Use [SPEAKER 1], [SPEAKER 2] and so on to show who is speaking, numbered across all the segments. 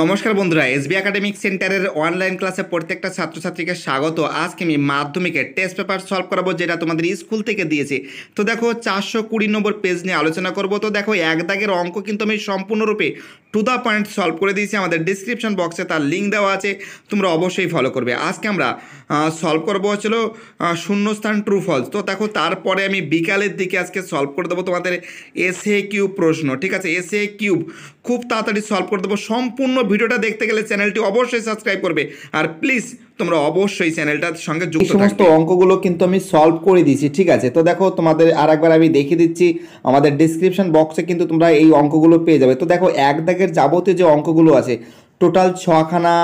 [SPEAKER 1] নমস্কার বন্ধুরা SB academic সেন্টারের অনলাইন ক্লাসে প্রত্যেকটা ছাত্রছাত্রীকে স্বাগত আজকে আমি মাধ্যমিকের টেস্ট পেপার সলভ করাবো যেটা তোমাদের স্কুল থেকে দিয়েছি তো দেখো চারশো কুড়ি নম্বর পেজ নিয়ে আলোচনা করব তো দেখো এক দাগের অঙ্ক কিন্তু আমি সম্পূর্ণরূপে টু দ্য পয়েন্ট সলভ করে দিয়েছি আমাদের ডিসক্রিপশন বক্সে তার লিঙ্ক দেওয়া আছে তোমরা অবশ্যই ফলো করবে আজকে আমরা সলভ করবো হচ্ছিল শূন্যস্থান ট্রু ফলস তো দেখো তারপরে আমি বিকালের দিকে আজকে সলভ করে দেবো তোমাদের এসএ কিউব প্রশ্ন ঠিক আছে এসএ কিউব খুব তাড়াতাড়ি সলভ করে দেবো সম্পূর্ণ ভিডিওটা দেখতে গেলে চ্যানেলটি অবশ্যই সাবস্ক্রাইব করবে আর প্লিজ তোমরা অবশ্যই চ্যানেলটার সঙ্গে যুক্ত সমস্ত অঙ্কগুলো কিন্তু আমি সলভ করে দিয়েছি ঠিক আছে তো দেখো তোমাদের আরেকবার আমি দেখিয়ে দিচ্ছি আমাদের ডিসক্রিপশন বক্সে কিন্তু তোমরা এই অঙ্কগুলো পেয়ে যাবে তো দেখো এক দাগের যাবতীয় যে অঙ্কগুলো আছে টোটাল ছখানা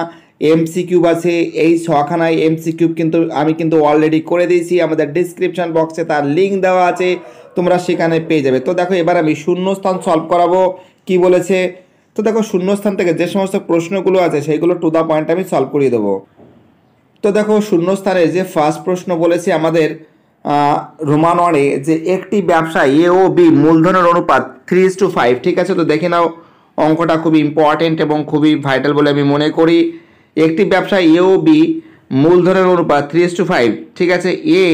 [SPEAKER 1] এমসি কিউব আছে এই ছখানায় এমসি কিউব কিন্তু আমি কিন্তু অলরেডি করে দিয়েছি আমাদের ডিসক্রিপশান বক্সে তার লিঙ্ক দেওয়া আছে তোমরা সেখানে পেয়ে যাবে তো দেখো এবার আমি শূন্যস্থান সলভ করাবো কি বলেছে তো দেখো শূন্যস্থান থেকে যে সমস্ত প্রশ্নগুলো আছে সেইগুলো টু দ্য পয়েন্ট আমি সলভ করিয়ে দেবো তো দেখো শূন্যস্থানে যে ফার্স্ট প্রশ্ন বলেছে আমাদের রোমান ওয়ানে যে একটি ব্যবসা এ ও বি মূলধনের অনুপাত থ্রি টু ফাইভ ঠিক আছে তো দেখে নাও অঙ্কটা খুবই ইম্পর্টেন্ট এবং খুবই ভাইটাল বলে আমি মনে করি একটি ব্যবসা এ ও বি মূলধনের অনুপাত থ্রি টু ফাইভ ঠিক আছে এ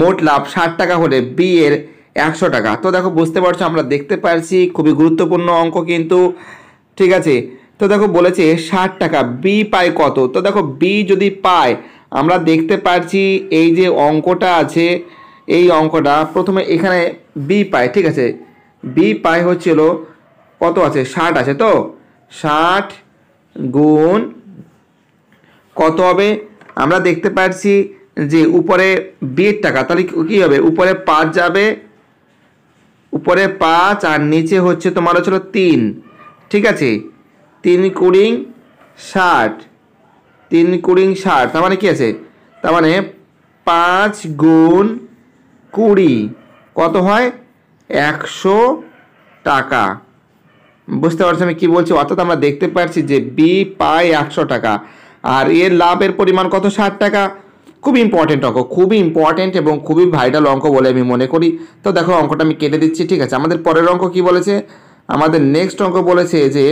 [SPEAKER 1] মোট লাভ ষাট টাকা হলে বি এর একশো টাকা তো দেখো বুঝতে পারছো আমরা দেখতে পারছি খুবই গুরুত্বপূর্ণ অঙ্ক কিন্তু ঠিক আছে তো দেখো বলেছে ষাট টাকা বি পায় কত তো দেখো বি যদি পায় আমরা দেখতে পারছি এই যে অঙ্কটা আছে এই অঙ্কটা প্রথমে এখানে বি পায় ঠিক আছে বি পায় হচ্ছিল কত আছে ষাট আছে তো ষাট গুণ কত হবে আমরা দেখতে পাচ্ছি যে উপরে বিয়ের টাকা তাহলে কী হবে উপরে পাঁচ যাবে উপরে পাঁচ আর নিচে হচ্ছে তোমার হচ্ছিল তিন ঠিক আছে তিন কুড়িং ষাট তিন কুড়িং ষাট তার মানে কী আছে তার মানে পাঁচ গুণ কুড়ি কত হয় একশো টাকা বুঝতে পারছি আমি কী বলছি অর্থাৎ আমরা দেখতে পাচ্ছি যে বি পায় একশো টাকা আর এর লাভের পরিমাণ কত ষাট টাকা খুব ইম্পর্ট্যান্ট অঙ্ক খুবই ইম্পর্ট্যান্ট এবং খুবই ভাইটাল অঙ্ক বলে আমি মনে করি তো দেখো অঙ্কটা আমি কেটে দিচ্ছি ঠিক আছে আমাদের পরের অঙ্ক কি বলেছে আমাদের নেক্সট অঙ্ক বলেছে যে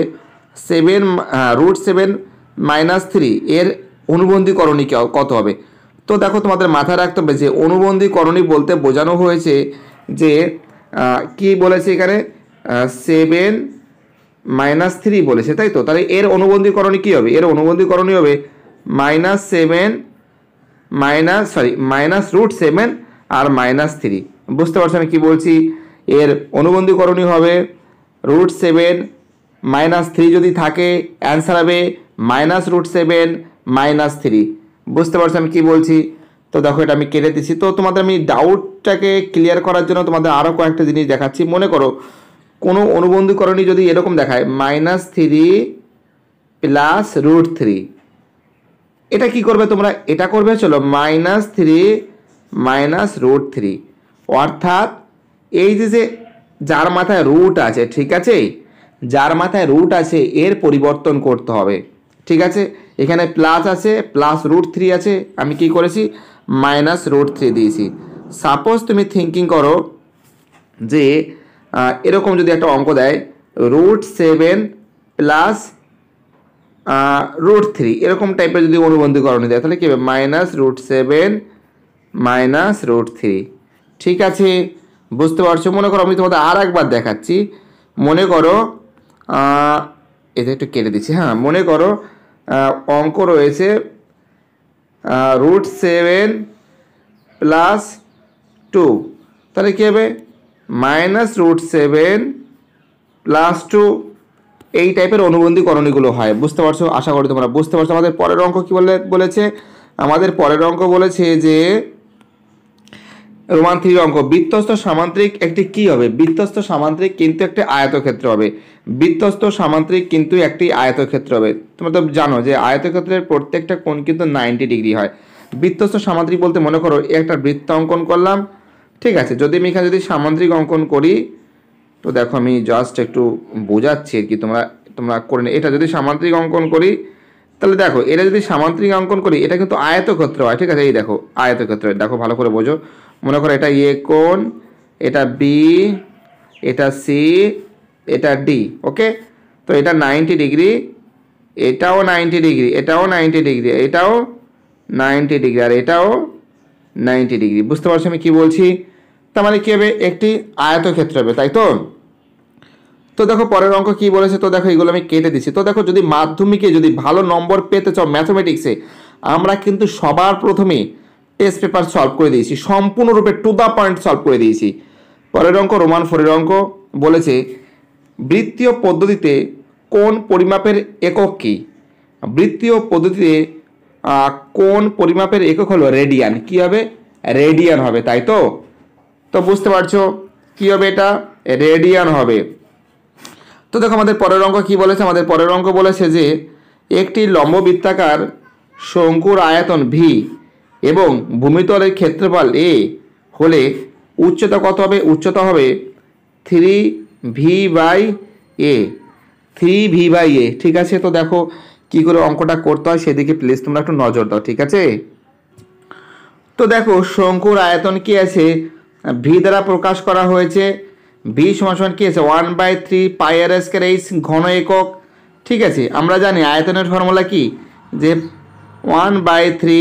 [SPEAKER 1] সেভেন হ্যাঁ, রুট সেভেন মাইনাস থ্রি এর অনুবন্ধীকরণী কত হবে তো দেখো তোমাদের মাথায় রাখতে হবে যে অনুবন্ধীকরণী বলতে বোঝানো হয়েছে যে কি বলেছে এখানে সেভেন মাইনাস থ্রি বলেছে তাই তো তাহলে এর অনুবন্ধীকরণী কী হবে এর অনুবন্ধীকরণী হবে minus seven minus sorry minus root seven আর মাইনাস থ্রি বুঝতে পারছো আমি কী বলছি এর অনুবন্ধীকরণী হবে রুট সেভেন মাইনাস থ্রি যদি থাকে অ্যান্সার হবে minus root seven minus three বুঝতে পারছো আমি কী বলছি তো দেখো এটা আমি কেটে দিচ্ছি তো তোমাদের আমি ডাউটটাকে ক্লিয়ার করার জন্য তোমাদের আরও কয়েকটা জিনিস দেখাচ্ছি মনে করো কোনো অনুবন্ধীকরণই যদি এরকম দেখায় minus three plus root three এটা কি করবে তোমরা এটা করবে চলো minus three minus root three অর্থাৎ এই যে যে যার মাথায় রুট আছে ঠিক আছে যার মাথায় রুট আছে এর পরিবর্তন করতে হবে ঠিক আছে এখানে প্লাস আছে প্লাস রুট থ্রি আছে আমি কি করেছি মাইনাস রুট থ্রি দিয়েছি সাপোজ তুমি থিঙ্কিং করো যে এরকম যদি একটা অঙ্ক দেয় root seven plus root three এরকম টাইপের যদি অনুবন্ধীকরণ দেয় তাহলে কী হবে minus root seven minus root three ঠিক আছে বুঝতে পারছো মনে করো আমি তোমাদের আর একবার দেখাচ্ছি মনে করো এটা একটু কেটে দিচ্ছি হ্যাঁ মনে করো অঙ্ক রয়েছে রুট সেভেন প্লাস টু তাহলে কী হবে minus root seven plus two এই টাইপের অনুবন্ধীকরণীগুলো হয় বুঝতে পারছো আশা করি তোমরা বুঝতে পারছো আমাদের পরের অঙ্ক কী বলে বলেছে আমাদের পরের অঙ্ক বলেছে যে রোমান থ্রির অঙ্ক বৃত্তস্থ সামান্তরিক একটি কি হবে বৃত্তস্ত সামান্তরিক কিন্তু একটি আয়তক্ষেত্র হবে বৃত্তস্ত সামান্তরিক কিন্তু একটি আয়তক্ষেত্র হবে তোমরা তো জানো যে আয়তক্ষেত্রের প্রত্যেকটা কোণ কিন্তু নাইনটি ডিগ্রি হয় বৃত্তস্থ সামান্তরিক বলতে মনে করো একটা বৃত্ত অঙ্কন করলাম ঠিক আছে যদি আমি এখানে যদি সামান্তরিক অঙ্কন করি তো দেখো আমি জাস্ট একটু বোঝাচ্ছি আর কি তোমরা তোমরা করে এটা যদি সামান্তরিক অঙ্কন করি তাহলে দেখো এটা যদি সামান্তরিক অঙ্কন করি এটা কিন্তু আয়তক্ষেত্র হয় ঠিক আছে এই দেখো আয়তক্ষেত্র দেখো ভালো করে বোঝো মনে করো এটা এ কোন এটা বি এটা সি এটা ডি ওকে তো এটা নাইনটি ডিগ্রি এটাও নাইনটি ডিগ্রি এটাও নাইনটি ডিগ্রি এটাও নাইনটি ডিগ্রি আর এটাও নাইনটি ডিগ্রি বুঝতে পারছো আমি কী বলছি তার মানে কী হবে একটি আয়তক্ষেত্র হবে তাই তো তো দেখো পরের অঙ্ক কি বলেছে তো দেখো এগুলো আমি কেটে দিচ্ছি তো দেখো যদি মাধ্যমিকে যদি ভালো নম্বর পেতে চাও ম্যাথমেটিক্সে আমরা কিন্তু সবার প্রথমে টেস্ট পেপার সলভ করে দিয়েছি সম্পূর্ণরূপে টু দ্য পয়েন্ট সলভ করে দিয়েছি পরের অঙ্ক রোমান ফোরের অঙ্ক বলেছে বৃত্তীয় পদ্ধতিতে কোন পরিমাপের একক কী বৃত্তীয় পদ্ধতিতে কোন পরিমাপের একক হলো রেডিয়ান কী হবে রেডিয়ান হবে তাই তো তো বুঝতে পারছো কী হবে এটা রেডিয়ান হবে তো দেখো আমাদের পরের অঙ্ক কী বলেছে আমাদের পরের অঙ্ক বলেছে যে একটি লম্ব বৃত্তাকার শঙ্কুর আয়তন ভি এবং ভূমিতলের ক্ষেত্রফল এ হলে উচ্চতা কত হবে উচ্চতা হবে three V by A three V by A ঠিক আছে তো দেখো কি করে অঙ্কটা করতে হয় সেদিকে প্লিজ তোমরা একটু নজর দাও ঠিক আছে তো দেখো শঙ্কুর আয়তন কি আছে ভি দ্বারা প্রকাশ করা হয়েছে ভি সমান কী আছে one by three pi r square h ঘন একক ঠিক আছে আমরা জানি আয়তনের ফর্মুলা কি যে one by three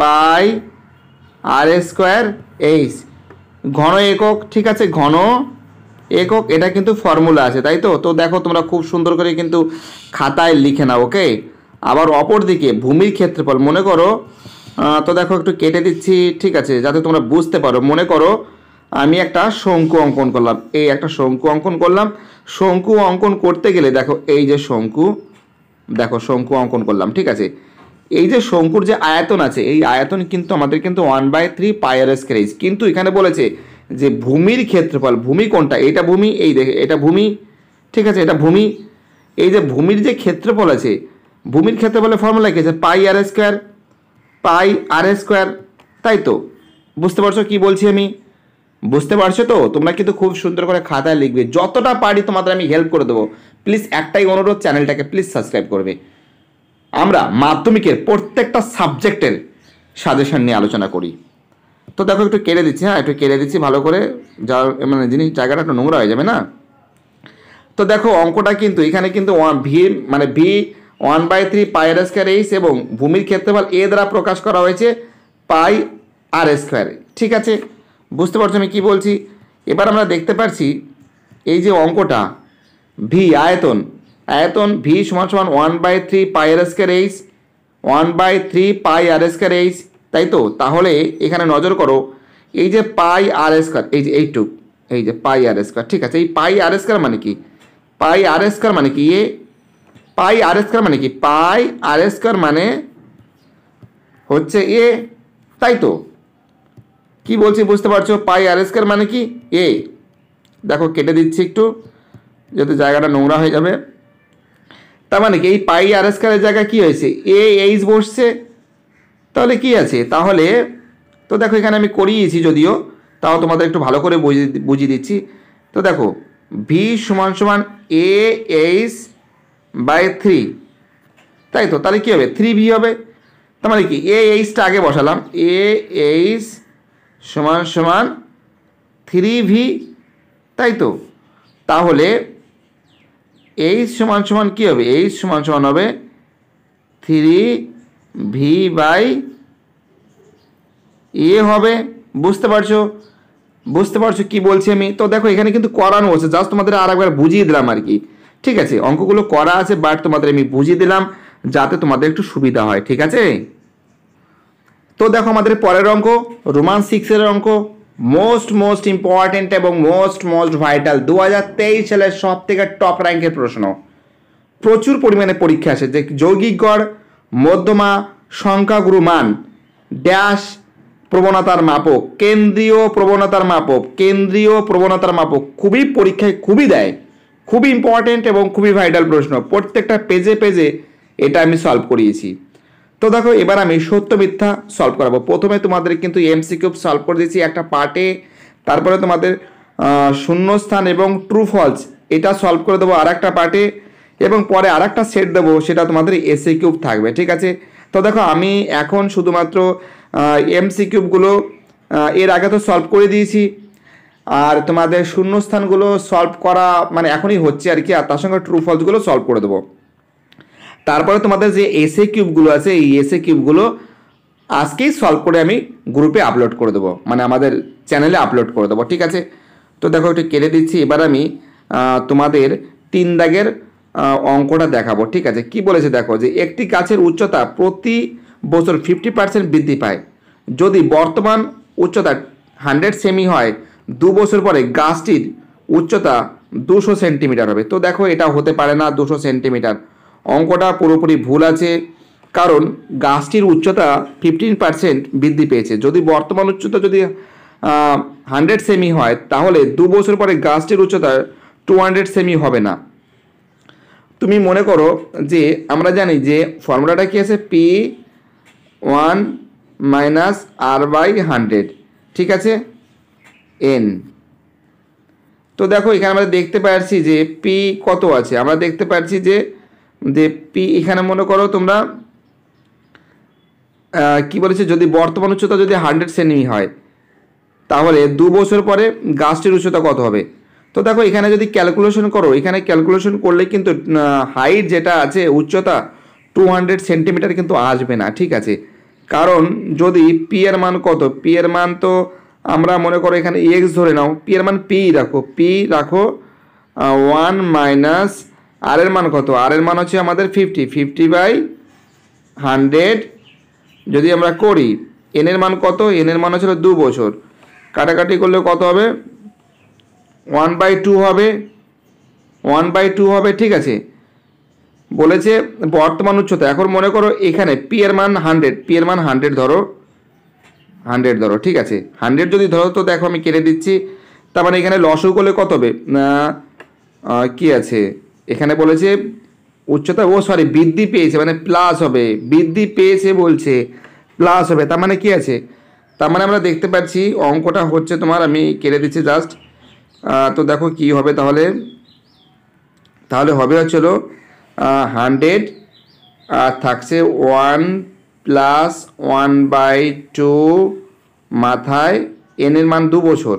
[SPEAKER 1] pi r square h ঘন একক ঠিক আছে ঘন একক এটা কিন্তু ফর্মুলা আছে তাই তো তো দেখো তোমরা খুব সুন্দর করে কিন্তু খাতায় লিখে নাও ওকে আবার অপর দিকে ভূমির ক্ষেত্রফল মনে করো তো দেখো একটু কেটে দিচ্ছি ঠিক আছে যাতে তোমরা বুঝতে পারো মনে করো আমি একটা শঙ্কু অঙ্কন করলাম এই একটা শঙ্কু অঙ্কন করলাম শঙ্কু অঙ্কন করতে গেলে দেখো এই যে শঙ্কু দেখো শঙ্কু অঙ্কন করলাম ঠিক আছে এই যে শঙ্কুর যে আয়তন আছে এই আয়তন কিন্তু আমাদের কিন্তু ওয়ান বাই থ্রি পায়ারেস ক্রেজ কিন্তু এখানে বলেছে যে ভূমির ক্ষেত্রফল ভূমি কোনটা এটা ভূমি এই দেখে এটা ভূমি ঠিক আছে এটা ভূমি এই যে ভূমির যে ক্ষেত্রফল আছে ভূমির ক্ষেত্রফলের ফর্মুলা কী আছে পাই আর স্কোয়ার পাই আর স্কোয়ার তাই তো বুঝতে পারছো কি বলছি আমি বুঝতে পারছো তো তোমরা কিন্তু খুব সুন্দর করে খাতায় লিখবে যতটা পারি তোমাদের আমি হেল্প করে দেবো প্লিজ একটাই অনুরোধ চ্যানেলটাকে প্লিজ সাবস্ক্রাইব করবে আমরা মাধ্যমিকের প্রত্যেকটা সাবজেক্টের সাজেশন নিয়ে আলোচনা করি তো দেখো একটু কেড়ে দিচ্ছি হ্যাঁ একটু কেড়ে দিচ্ছি ভালো করে যা মানে জিনিস জায়গাটা একটু নোংরা হয়ে যাবে না তো দেখো অঙ্কটা কিন্তু এখানে কিন্তু ভি মানে V one by three pi r square h এবং ভূমির ক্ষেত্রফল এ দ্বারা প্রকাশ করা হয়েছে পাই আর স্কোয়ার ঠিক আছে বুঝতে পারছো আমি কী বলছি এবার আমরা দেখতে পাচ্ছি এই যে অঙ্কটা ভি আয়তন আয়তন ভি সমান সমান one by three pi r square h one by three pi r square h তাই তো তাহলে এখানে নজর করো এই যে পাই আর স্কোয়ার এই যে এইটুক এই যে পাই আর স্কোয়ার ঠিক আছে এই পাই আর স্কোয়ার মানে কি পাই আর স্কোয়ার মানে কি এ পাই আর স্কোয়ার মানে কি পাই আর স্কোয়ার মানে হচ্ছে এ তাই তো কি বলছি বুঝতে পারছো পাই আর স্কোয়ার মানে কি এ দেখো কেটে দিচ্ছি একটু যাতে জায়গাটা নোংরা হয়ে যাবে তার মানে কি এই পাই আর স্কোয়ারের জায়গায় কী হয়েছে এ এইচ বসছে তাহলে কি আছে তাহলে তো দেখো এখানে আমি করিয়েছি যদিও তাও তোমাদের একটু ভালো করে বুঝিয়ে বুঝিয়ে দিচ্ছি তো দেখো ভি সমান সমান এ এইচ বাই থ্রি তাই তো তাহলে কী হবে থ্রি ভি হবে তার মানে কি এ এইচটা আগে বসালাম এ এইচ সমান সমান থ্রি ভি তাই তো তাহলে এইচ সমান সমান কী হবে এইচ সমান সমান হবে থ্রি ভি বাই এ হবে বুঝতে পারছো বুঝতে পারছো কি বলছি আমি তো দেখো এখানে কিন্তু করানো হচ্ছে জাস্ট তোমাদের আর একবার বুঝিয়ে দিলাম আর কি ঠিক আছে অঙ্কগুলো করা আছে বাট তোমাদের আমি বুঝিয়ে দিলাম যাতে তোমাদের একটু সুবিধা হয় ঠিক আছে তো দেখো আমাদের পরের অঙ্ক রোমান সিক্সের অঙ্ক মোস্ট মোস্ট ইম্পর্টেন্ট এবং মোস্ট মোস্ট ভাইটাল দু হাজার তেইশ সালের সব থেকে টপ র্যাঙ্কের প্রশ্ন প্রচুর পরিমাণে পরীক্ষা আছে যে যৌগিকগড় মধ্যমা সংখ্যাগুরু মান ড্যাশ প্রবণতার মাপক কেন্দ্রীয় প্রবণতার মাপক কেন্দ্রীয় প্রবণতার মাপক খুবই পরীক্ষায় খুবই দেয় খুবই ইম্পর্টেন্ট এবং খুবই ভাইটাল প্রশ্ন প্রত্যেকটা পেজে পেজে এটা আমি সলভ করিয়েছি তো দেখো এবার আমি সত্য মিথ্যা সলভ করাবো প্রথমে তোমাদের কিন্তু কিউব সলভ করে দিয়েছি একটা পার্টে তারপরে তোমাদের শূন্যস্থান এবং ট্রু ফলস এটা সলভ করে দেবো আর একটা পার্টে এবং পরে আর একটা সেট দেবো সেটা তোমাদের এসি কিউব থাকবে ঠিক আছে তো দেখো আমি এখন শুধুমাত্র এমসি কিউবগুলো এর আগে তো সলভ করে দিয়েছি আর তোমাদের শূন্যস্থানগুলো সলভ করা মানে এখনই হচ্ছে আর কি আর তার সঙ্গে ট্রু ফলসগুলো সলভ করে দেবো তারপরে তোমাদের যে এসএ কিউবগুলো আছে এই এসএ কিউবগুলো আজকেই সলভ করে আমি গ্রুপে আপলোড করে দেবো মানে আমাদের চ্যানেলে আপলোড করে দেবো ঠিক আছে তো দেখো একটু কেটে দিচ্ছি এবার আমি তোমাদের তিন দাগের অঙ্কটা দেখাবো ঠিক আছে কি বলেছে দেখো যে একটি গাছের উচ্চতা প্রতি বছর ফিফটি পার্সেন্ট বৃদ্ধি পায় যদি বর্তমান উচ্চতা হান্ড্রেড সেমি হয় দু বছর পরে গাছটির উচ্চতা দুশো সেন্টিমিটার হবে তো দেখো এটা হতে পারে না দুশো সেন্টিমিটার অঙ্কটা পুরোপুরি ভুল আছে কারণ গাছটির উচ্চতা ফিফটিন পার্সেন্ট বৃদ্ধি পেয়েছে যদি বর্তমান উচ্চতা যদি হান্ড্রেড সেমি হয় তাহলে দু বছর পরে গাছটির উচ্চতা টু হান্ড্রেড সেমি হবে না তুমি মনে করো যে আমরা জানি যে ফর্মুলাটা কী আছে P one minus r by hundred ঠিক আছে এন তো দেখো এখানে আমরা দেখতে পাচ্ছি যে পি কত আছে আমরা দেখতে পাচ্ছি যে যে পি এখানে মনে করো তোমরা কি বলেছে যদি বর্তমান উচ্চতা যদি হান্ড্রেড সেমি হয় তাহলে দু বছর পরে গাছটির উচ্চতা কত হবে তো দেখো এখানে যদি ক্যালকুলেশন করো এখানে ক্যালকুলেশন করলে কিন্তু হাইট যেটা আছে উচ্চতা টু হান্ড্রেড সেন্টিমিটার কিন্তু আসবে না ঠিক আছে কারণ যদি পি এর মান কত পি এর মান তো আমরা মনে করো এখানে এক্স ধরে নাও পি এর মান পি রাখো পি রাখো ওয়ান মাইনাস আর এর মান কত আর এর মান হচ্ছে আমাদের ফিফটি ফিফটি বাই হান্ড্রেড যদি আমরা করি এন এর মান কত এন এর মান হচ্ছিল দু বছর কাটাকাটি করলে কত হবে ওয়ান বাই টু হবে ওয়ান বাই টু হবে ঠিক আছে বলেছে বর্তমান উচ্চতা এখন মনে করো এখানে পি এর মান হান্ড্রেড পি এর মান হান্ড্রেড ধরো হান্ড্রেড ধরো ঠিক আছে হান্ড্রেড যদি ধরো তো দেখো আমি কেটে দিচ্ছি তার মানে এখানে লসও করলে কত হবে কি আছে এখানে বলেছে উচ্চতা ও সরি বৃদ্ধি পেয়েছে মানে প্লাস হবে বৃদ্ধি পেয়েছে বলছে প্লাস হবে তার মানে কি আছে তার মানে আমরা দেখতে পাচ্ছি অঙ্কটা হচ্ছে তোমার আমি কেটে দিচ্ছি জাস্ট তো দেখো কি হবে তাহলে তাহলে হবে হচ্ছিলো হান্ড্রেড আর থাকছে one plus one by two মাথায় এনের মান দু বছর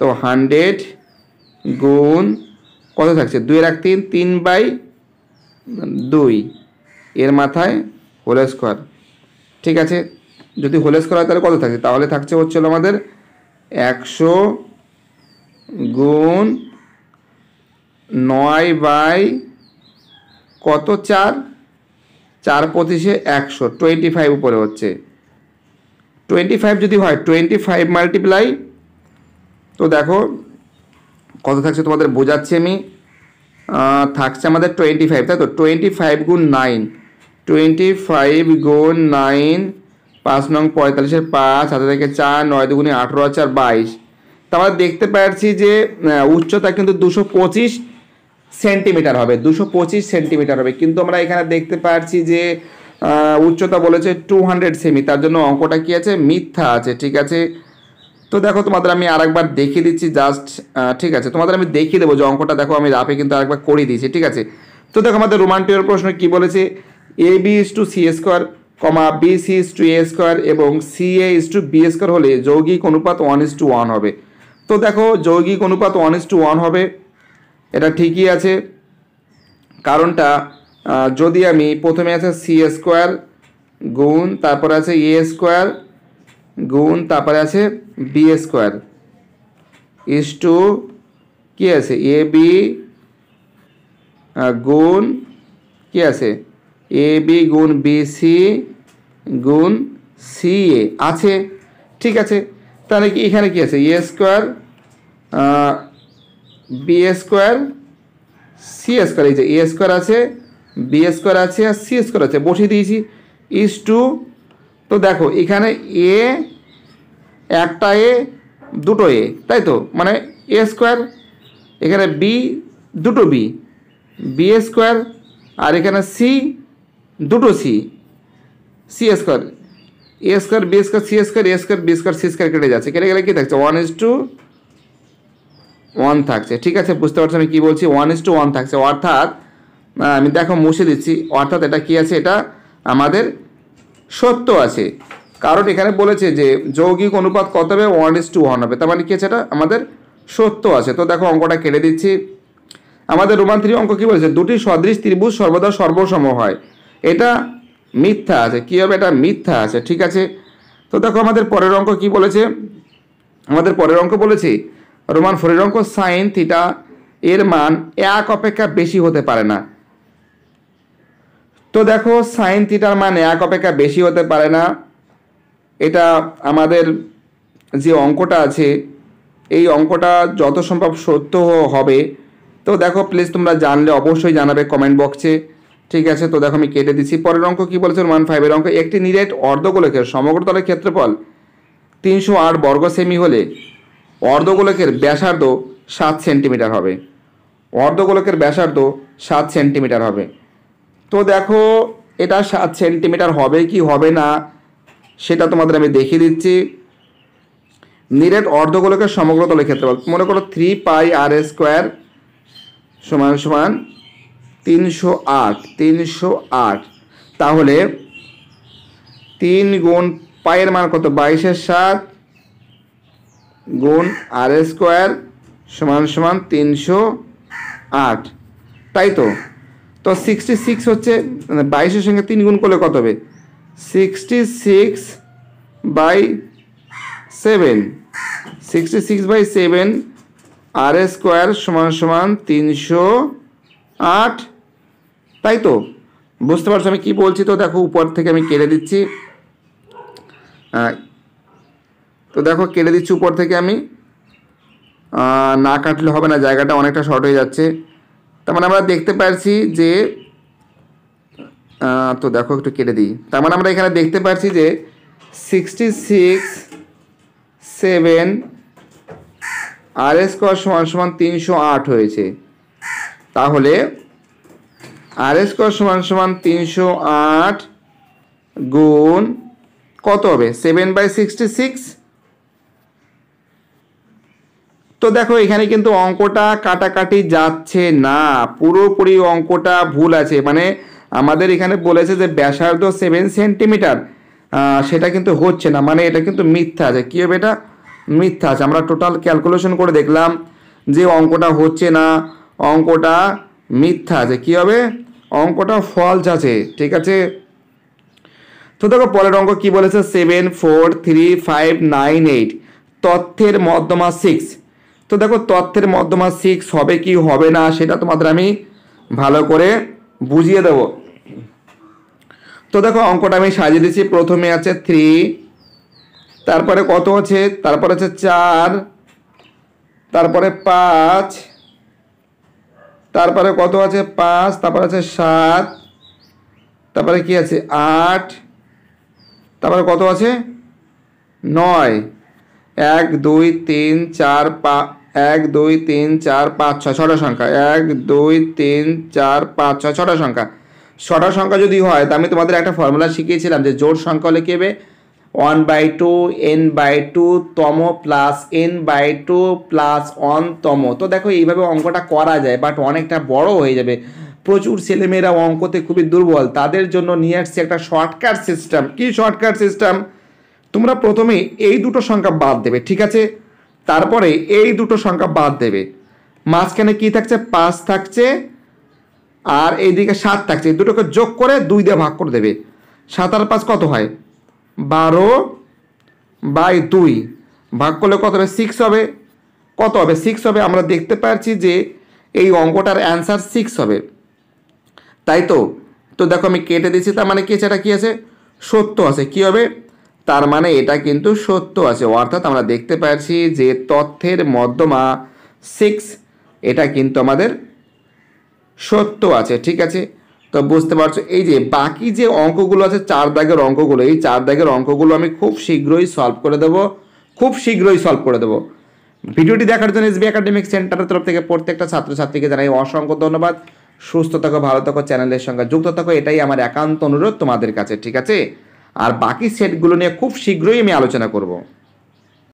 [SPEAKER 1] তো হান্ড্রেড গুণ কত থাকছে দুই এক তিন তিন বাই দুই এর মাথায় হোল স্কোয়ার ঠিক আছে যদি হোল স্কোয়ার হয় তাহলে কত থাকছে তাহলে থাকছে হচ্ছিল আমাদের একশো গুণ নয় বাই কত চার চার পঁচিশে একশো টোয়েন্টি ফাইভ উপরে হচ্ছে টোয়েন্টি ফাইভ যদি হয় টোয়েন্টি ফাইভ মাল্টিপ্লাই তো দেখো কত থাকছে তোমাদের বোঝাচ্ছি আমি থাকছে আমাদের টোয়েন্টি ফাইভ তাই তো টোয়েন্টি ফাইভ গুণ নাইন টোয়েন্টি ফাইভ গুণ নাইন পাঁচ নং পঁয়তাল্লিশের পাঁচ হাতে থেকে চার নয় দুগুণে আঠেরো আর চার বাইশ তারপর দেখতে পাচ্ছি যে উচ্চতা কিন্তু দুশো পঁচিশ সেন্টিমিটার হবে দুশো পঁচিশ সেন্টিমিটার হবে কিন্তু আমরা এখানে দেখতে পাচ্ছি যে উচ্চতা বলেছে টু হান্ড্রেড সেমি তার জন্য অঙ্কটা কী আছে মিথ্যা আছে ঠিক আছে তো দেখো তোমাদের আমি আরেকবার দেখিয়ে দিচ্ছি জাস্ট ঠিক আছে তোমাদের আমি দেখিয়ে দেবো যে অঙ্কটা দেখো আমি রাপে কিন্তু আরেকবার করে দিয়েছি ঠিক আছে তো দেখো আমাদের রোমান্টিকের প্রশ্ন কি বলেছে A B is to C square comma B C is to A square এবং C A is to B square হলে যৌগিক অনুপাত ওয়ান ইস টু ওয়ান হবে তো দেখো যৌগিক অনুপাত ওয়ান ইস টু ওয়ান হবে এটা ঠিকই আছে কারণটা যদি আমি প্রথমে আছে সি স্কোয়ার গুণ তারপর আছে এ স্কোয়ার গুণ তারপরে আছে বি স্কোয়ার ইস টু কী আছে এ বি গুণ কী আছে এ বি গুণ বি সি গুণ সি এ আছে ঠিক আছে তাহলে কি এখানে কি আছে A square B square C square এই যে এ স্কোয়ার আছে বি স্কোয়ার আছে আর সি স্কোয়ার আছে বসিয়ে দিয়েছি ইস টু তো দেখো এখানে এ একটা এ দুটো এ তাই তো মানে এ স্কোয়ার এখানে বি দুটো বি বি এ স্কোয়ার আর এখানে সি দুটো C C square A square B square C square A square B square C square কেটে যাচ্ছে কেটে গেলে কী থাকছে ওয়ান ইস টু ওয়ান থাকছে ঠিক আছে বুঝতে পারছো আমি কী বলছি ওয়ান ইস টু ওয়ান থাকছে অর্থাৎ আমি দেখো মুছে দিচ্ছি অর্থাৎ এটা কী আছে এটা আমাদের সত্য আছে কারণ এখানে বলেছে যে যৌগিক অনুপাত কত হবে ওয়ান ইস টু ওয়ান হবে তার মানে কি সেটা আমাদের সত্য আছে তো দেখো অঙ্কটা কেটে দিচ্ছি আমাদের রোমান থ্রি অঙ্ক কী বলেছে দুটি সদৃশ ত্রিভুজ সর্বদা সর্বসম হয় এটা মিথ্যা আছে কী হবে এটা মিথ্যা আছে ঠিক আছে তো দেখো আমাদের পরের অঙ্ক কি বলেছে আমাদের পরের অঙ্ক বলেছে রোমান ফোরের অঙ্ক সাইন থিটা এর মান এক অপেক্ষা বেশি হতে পারে না তো দেখো সাইন থিটার মান এক অপেক্ষা বেশি হতে পারে না এটা আমাদের যে অঙ্কটা আছে এই অঙ্কটা যত সম্ভব সত্য হবে তো দেখো প্লিজ তোমরা জানলে অবশ্যই জানাবে কমেন্ট বক্সে ঠিক আছে তো দেখো আমি কেটে দিচ্ছি পরের অঙ্ক কী বলেছেন ওয়ান ফাইভের অঙ্ক একটি নিরেট অর্ধগোলকের সমগ্রতলের ক্ষেত্রফল তিনশো আট বর্গ সেমি হলে অর্ধগোলকের ব্যাসার্ধ সাত সেন্টিমিটার হবে অর্ধগোলকের ব্যাসার্ধ সাত সেন্টিমিটার হবে তো দেখো এটা সাত সেন্টিমিটার হবে কি হবে না সেটা তোমাদের আমি দেখিয়ে দিচ্ছি নিরেট অর্ধগোলকের সমগ্র তলের ক্ষেত্রফল মনে করো থ্রি পাই আর স্কোয়ার সমান সমান তিনশো আট তিনশো আট তাহলে তিন গুণ পায়ের মান কত বাইশের সাত গুণ আর স্কোয়ার সমান সমান তিনশো আট তাই তো তো সিক্সটি সিক্স হচ্ছে মানে বাইশের সঙ্গে তিন গুণ করলে কত হবে sixty six by seven sixty six by seven আর এ স্কোয়ার সমান সমান তিনশো আট তাই তো বুঝতে পারছো আমি কী বলছি তো দেখো উপর থেকে আমি কেটে দিচ্ছি তো দেখো কেটে দিচ্ছি উপর থেকে আমি না কাটলে হবে না জায়গাটা অনেকটা শর্ট হয়ে যাচ্ছে তার মানে আমরা দেখতে পারছি যে তো দেখো একটু কেটে দিই তার মানে আমরা এখানে দেখতে পারছি যে সিক্সটি সিক্স সেভেন আর এস স্কোয়ার সমান সমান তিনশো আট হয়েছে তাহলে আর এস স্কোয়ার সমান সমান তিনশো আট গুণ কত হবে সেভেন বাই সিক্সটি সিক্স তো দেখো এখানে কিন্তু অঙ্কটা কাটাকাটি যাচ্ছে না পুরোপুরি অঙ্কটা ভুল আছে মানে আমাদের এখানে বলেছে যে ব্যাসার্ধ সেভেন সেন্টিমিটার সেটা কিন্তু হচ্ছে না মানে এটা কিন্তু মিথ্যা আছে কী হবে এটা মিথ্যা আছে আমরা টোটাল ক্যালকুলেশন করে দেখলাম যে অঙ্কটা হচ্ছে না অঙ্কটা মিথ্যা আছে কী হবে অঙ্কটা ফলস আছে ঠিক আছে তো দেখো পরের অঙ্ক কী বলেছে seven four three five nine eight তথ্যের মধ্যমা সিক্স তো দেখো তথ্যের মধ্যমা সিক্স হবে কি হবে না সেটা তোমাদের আমি ভালো করে বুঝিয়ে দেব তো দেখো অঙ্কটা আমি সাজিয়ে দিচ্ছি প্রথমে আছে থ্রি তারপরে কত আছে তারপরে আছে চার তারপরে পাঁচ তারপরে কত আছে পাঁচ তারপরে আছে সাত তারপরে কি আছে আট তারপরে কত আছে নয় এক দুই তিন চার পাঁচ এক দুই তিন চার পাঁচ ছয় ছটা সংখ্যা এক দুই তিন চার পাঁচ ছয় ছটা সংখ্যা ছটা সংখ্যা যদি হয় তো আমি তোমাদের একটা ফর্মুলা শিখিয়েছিলাম যে জোট সংখ্যা হলে কী হবে one by two N by two তম plus N by two plus one তম তো দেখো এইভাবে অঙ্কটা করা যায় বাট অনেকটা বড় হয়ে যাবে প্রচুর ছেলেমেয়েরা অঙ্কতে খুবই দুর্বল তাদের জন্য নিয়ে আসছে একটা শর্টকাট সিস্টেম কি শর্টকাট সিস্টেম তোমরা প্রথমে এই দুটো সংখ্যা বাদ দেবে ঠিক আছে তারপরে এই দুটো সংখ্যা বাদ দেবে মাঝখানে কি থাকছে পাঁচ থাকছে আর এইদিকে সাত থাকছে এই দুটোকে যোগ করে দুই দিয়ে ভাগ করে দেবে সাত আর পাঁচ কত হয় বারো বাই দুই ভাগ করলে কত হবে সিক্স হবে কত হবে সিক্স হবে আমরা দেখতে পাচ্ছি যে এই অঙ্কটার অ্যান্সার সিক্স হবে তাই তো তো দেখো আমি কেটে দিয়েছি তার মানে কি আছে এটা কী আছে সত্য আছে কি হবে তার মানে এটা কিন্তু সত্য আছে অর্থাৎ আমরা দেখতে পাচ্ছি যে তথ্যের মধ্যমা সিক্স এটা কিন্তু আমাদের সত্য আছে ঠিক আছে তো বুঝতে পারছো এই যে বাকি যে অঙ্কগুলো আছে চার দাগের অঙ্কগুলো এই চার দাগের অঙ্কগুলো আমি খুব শীঘ্রই সলভ করে দেব খুব শীঘ্রই সলভ করে দেবো ভিডিওটি দেখার জন্য এসবি একাডেমিক সেন্টারের তরফ থেকে প্রত্যেকটা ছাত্রছাত্রীকে জানাই অসংখ্য ধন্যবাদ সুস্থ থাকো ভালো থাকো চ্যানেলের সঙ্গে যুক্ত থাকো এটাই আমার একান্ত অনুরোধ তোমাদের কাছে ঠিক আছে আর বাকি সেটগুলো নিয়ে খুব শীঘ্রই আমি আলোচনা করব